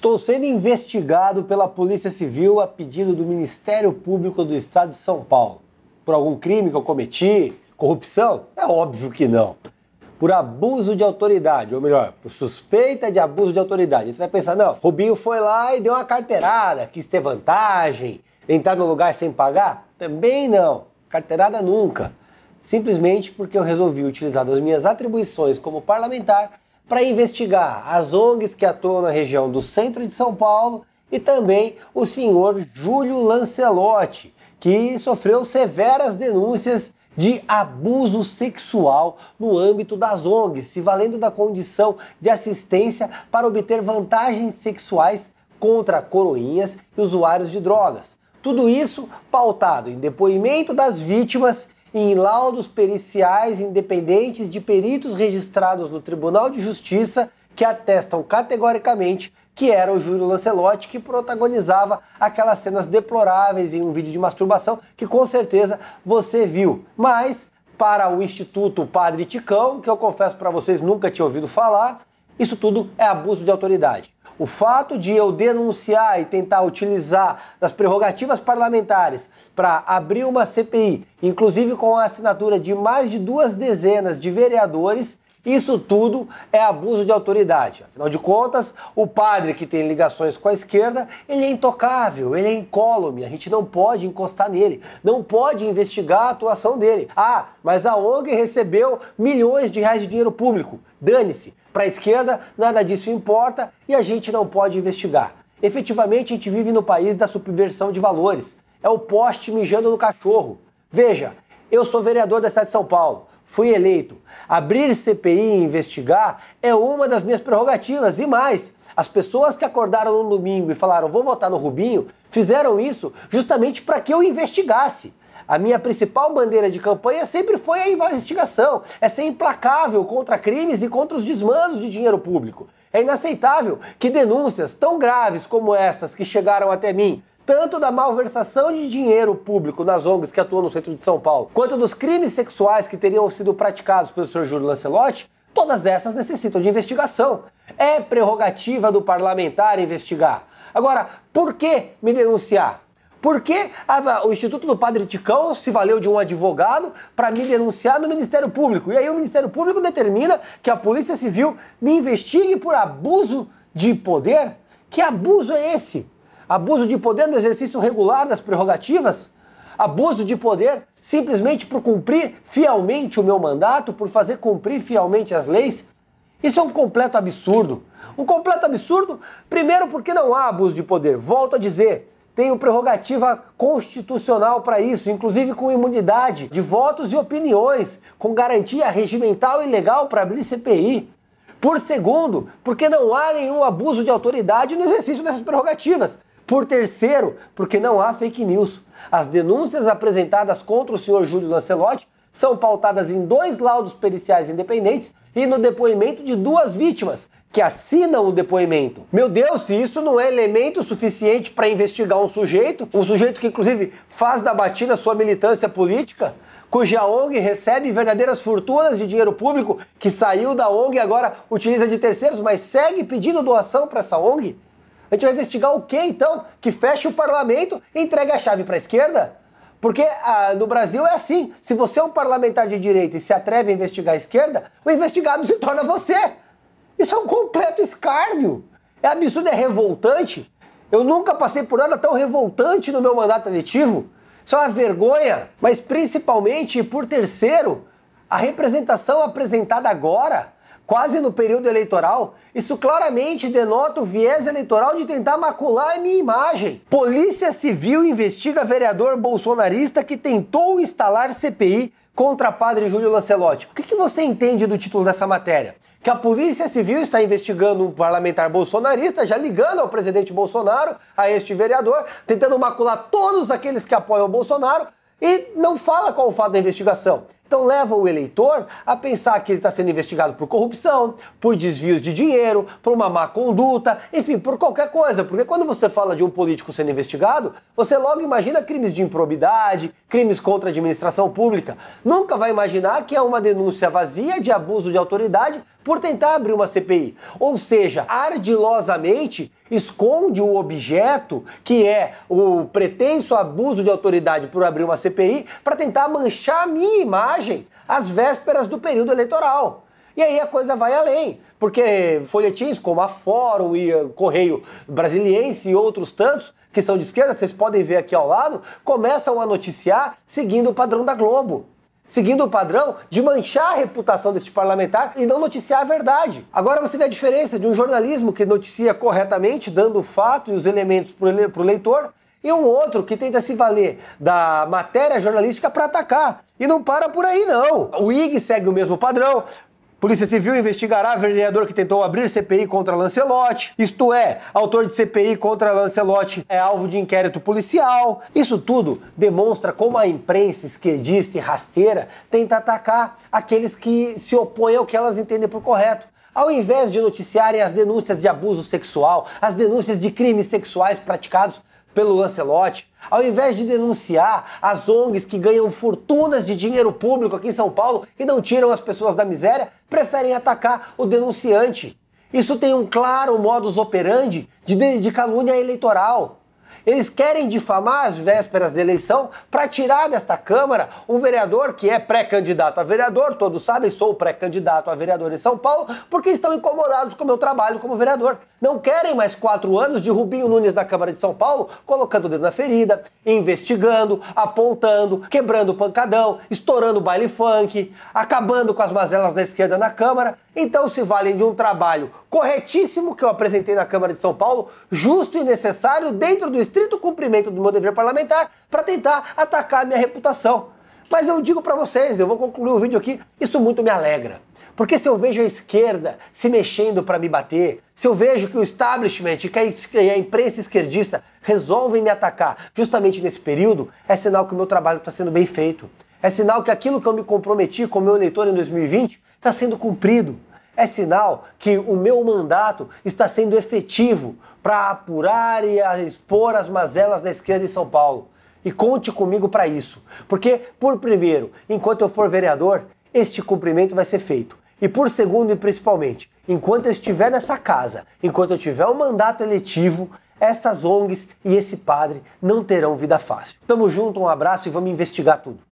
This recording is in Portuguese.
Estou sendo investigado pela Polícia Civil a pedido do Ministério Público do Estado de São Paulo. Por algum crime que eu cometi? Corrupção? É óbvio que não. Por abuso de autoridade, ou melhor, por suspeita de abuso de autoridade. você vai pensar, não, Rubinho foi lá e deu uma carteirada, quis ter vantagem, entrar no lugar sem pagar? Também não. Carteirada nunca. Simplesmente porque eu resolvi utilizar das minhas atribuições como parlamentar para investigar as ONGs que atuam na região do centro de São Paulo e também o senhor Júlio Lancelotti, que sofreu severas denúncias de abuso sexual no âmbito das ONGs, se valendo da condição de assistência para obter vantagens sexuais contra coroinhas e usuários de drogas. Tudo isso pautado em depoimento das vítimas em laudos periciais independentes de peritos registrados no Tribunal de Justiça que atestam categoricamente que era o Júlio Lancelotti que protagonizava aquelas cenas deploráveis em um vídeo de masturbação que com certeza você viu. Mas para o Instituto Padre Ticão, que eu confesso para vocês nunca tinha ouvido falar, isso tudo é abuso de autoridade. O fato de eu denunciar e tentar utilizar das prerrogativas parlamentares para abrir uma CPI, inclusive com a assinatura de mais de duas dezenas de vereadores, isso tudo é abuso de autoridade. Afinal de contas, o padre que tem ligações com a esquerda, ele é intocável, ele é incólume, a gente não pode encostar nele, não pode investigar a atuação dele. Ah, mas a ONG recebeu milhões de reais de dinheiro público. Dane-se, para a esquerda, nada disso importa e a gente não pode investigar. Efetivamente, a gente vive no país da subversão de valores. É o poste mijando no cachorro. Veja, eu sou vereador da cidade de São Paulo, fui eleito. Abrir CPI e investigar é uma das minhas prerrogativas e mais. As pessoas que acordaram no domingo e falaram vou votar no Rubinho fizeram isso justamente para que eu investigasse. A minha principal bandeira de campanha sempre foi a investigação, é ser implacável contra crimes e contra os desmandos de dinheiro público. É inaceitável que denúncias tão graves como estas que chegaram até mim tanto da malversação de dinheiro público nas ONGs que atuam no centro de São Paulo, quanto dos crimes sexuais que teriam sido praticados pelo Sr. Júlio Lancelotti, todas essas necessitam de investigação. É prerrogativa do parlamentar investigar. Agora, por que me denunciar? Por que o Instituto do Padre Ticão se valeu de um advogado para me denunciar no Ministério Público? E aí o Ministério Público determina que a Polícia Civil me investigue por abuso de poder? Que abuso é esse? Abuso de poder no exercício regular das prerrogativas? Abuso de poder simplesmente por cumprir fielmente o meu mandato, por fazer cumprir fielmente as leis? Isso é um completo absurdo. Um completo absurdo, primeiro porque não há abuso de poder. Volto a dizer, tenho prerrogativa constitucional para isso, inclusive com imunidade de votos e opiniões, com garantia regimental e legal para abrir CPI. Por segundo, porque não há nenhum abuso de autoridade no exercício dessas prerrogativas. Por terceiro, porque não há fake news. As denúncias apresentadas contra o senhor Júlio Lancelotti são pautadas em dois laudos periciais independentes e no depoimento de duas vítimas, que assinam o depoimento. Meu Deus, se isso não é elemento suficiente para investigar um sujeito, um sujeito que inclusive faz da batina sua militância política, cuja ONG recebe verdadeiras fortunas de dinheiro público, que saiu da ONG e agora utiliza de terceiros, mas segue pedindo doação para essa ONG? A gente vai investigar o que então? Que fecha o parlamento e entrega a chave para a esquerda? Porque ah, no Brasil é assim: se você é um parlamentar de direita e se atreve a investigar a esquerda, o investigado se torna você. Isso é um completo escárnio. É absurdo, é revoltante. Eu nunca passei por nada tão revoltante no meu mandato eletivo. Isso é uma vergonha, mas principalmente, por terceiro, a representação apresentada agora, quase no período eleitoral, isso claramente denota o viés eleitoral de tentar macular a minha imagem. Polícia Civil investiga vereador bolsonarista que tentou instalar CPI contra padre Júlio Lancelotti. O que, que você entende do título dessa matéria? que a Polícia Civil está investigando um parlamentar bolsonarista, já ligando ao presidente Bolsonaro, a este vereador, tentando macular todos aqueles que apoiam o Bolsonaro e não fala qual o fato da investigação. Então leva o eleitor a pensar que ele está sendo investigado por corrupção, por desvios de dinheiro, por uma má conduta, enfim, por qualquer coisa. Porque quando você fala de um político sendo investigado, você logo imagina crimes de improbidade, crimes contra a administração pública. Nunca vai imaginar que é uma denúncia vazia de abuso de autoridade por tentar abrir uma CPI. Ou seja, ardilosamente esconde o objeto que é o pretenso abuso de autoridade por abrir uma CPI para tentar manchar a minha imagem as às vésperas do período eleitoral. E aí a coisa vai além, porque folhetins como a Fórum e eh, Correio Brasiliense e outros tantos, que são de esquerda, vocês podem ver aqui ao lado, começam a noticiar seguindo o padrão da Globo. Seguindo o padrão de manchar a reputação deste parlamentar e não noticiar a verdade. Agora você vê a diferença de um jornalismo que noticia corretamente, dando o fato e os elementos para o leitor, e um outro que tenta se valer da matéria jornalística para atacar. E não para por aí, não. O IG segue o mesmo padrão. Polícia Civil investigará vereador que tentou abrir CPI contra Lancelote Isto é, autor de CPI contra Lancelote é alvo de inquérito policial. Isso tudo demonstra como a imprensa esquerdista e rasteira tenta atacar aqueles que se opõem ao que elas entendem por correto. Ao invés de noticiarem as denúncias de abuso sexual, as denúncias de crimes sexuais praticados pelo Lancelotti, ao invés de denunciar as ONGs que ganham fortunas de dinheiro público aqui em São Paulo e não tiram as pessoas da miséria, preferem atacar o denunciante. Isso tem um claro modus operandi de, de calúnia eleitoral. Eles querem difamar as vésperas da eleição para tirar desta Câmara um vereador que é pré-candidato a vereador, todos sabem, sou pré-candidato a vereador em São Paulo, porque estão incomodados com o meu trabalho como vereador. Não querem mais quatro anos de Rubinho Nunes na Câmara de São Paulo, colocando o dedo na ferida, investigando, apontando, quebrando pancadão, estourando baile funk, acabando com as mazelas da esquerda na Câmara então se valem de um trabalho corretíssimo que eu apresentei na Câmara de São Paulo, justo e necessário dentro do estrito cumprimento do meu dever parlamentar, para tentar atacar a minha reputação. Mas eu digo para vocês, eu vou concluir o vídeo aqui, isso muito me alegra. Porque se eu vejo a esquerda se mexendo para me bater, se eu vejo que o establishment, que a imprensa esquerdista resolvem me atacar justamente nesse período, é sinal que o meu trabalho está sendo bem feito. É sinal que aquilo que eu me comprometi com o meu eleitor em 2020 está sendo cumprido. É sinal que o meu mandato está sendo efetivo para apurar e expor as mazelas da esquerda em São Paulo. E conte comigo para isso, porque, por primeiro, enquanto eu for vereador, este cumprimento vai ser feito. E por segundo e principalmente, enquanto eu estiver nessa casa, enquanto eu tiver um mandato eletivo, essas ONGs e esse padre não terão vida fácil. Tamo junto, um abraço e vamos investigar tudo.